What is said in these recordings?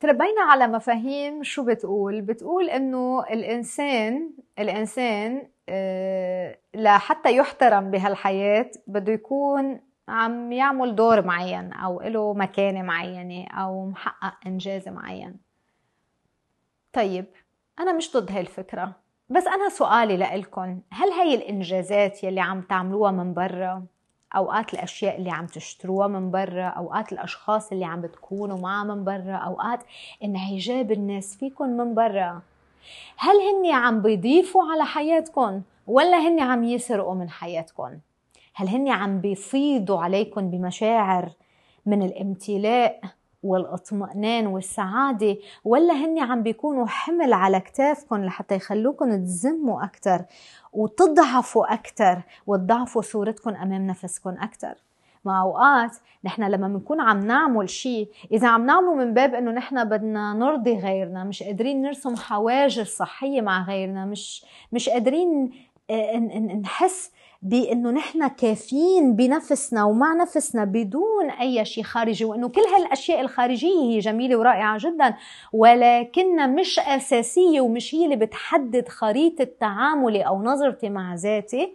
تربينا على مفاهيم شو بتقول بتقول انه الانسان الانسان آه، لحتى يحترم بهالحياه بده يكون عم يعمل دور معين او له مكانه معينه او محقق انجاز معين طيب انا مش ضد هاي الفكره بس انا سؤالي لكم هل هاي الانجازات يلي عم تعملوها من برا اوقات الاشياء اللي عم تشتروها من برا اوقات الاشخاص اللي عم بتكونوا معه من برا اوقات انعجاب الناس فيكم من برا هل هن عم بيضيفوا على حياتكم ولا هن عم يسرقوا من حياتكم هل هن عم بيفيضوا عليكم بمشاعر من الامتلاء والاطمئنان والسعادة ولا هن عم بيكونوا حمل على كتافكم لحتى يخلوكم تزموا أكتر وتضعفوا أكتر وتضعفوا صورتكم أمام نفسكم أكتر مع أوقات نحن لما بنكون عم نعمل شيء إذا عم نعمله من باب إنه نحن بدنا نرضي غيرنا مش قادرين نرسم حواجز صحية مع غيرنا مش مش قادرين نحس بانه نحن كافيين بنفسنا ومع نفسنا بدون اي شيء خارجي وانه كل هالاشياء الخارجيه هي جميله ورائعه جدا ولكنها مش اساسيه ومش هي اللي بتحدد خريطه تعاملي او نظرتي مع ذاتي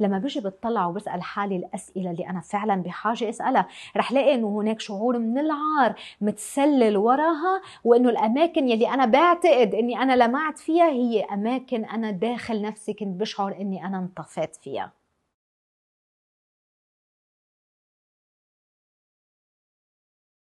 لما بيجي بتطلع وبسال حالي الاسئله اللي انا فعلا بحاجه اسالها رح لاقي انه هناك شعور من العار متسلل وراها وانه الاماكن يلي انا بعتقد اني انا لمعت فيها هي اماكن انا داخل نفسي كنت بشعر اني انا انطفيت فيها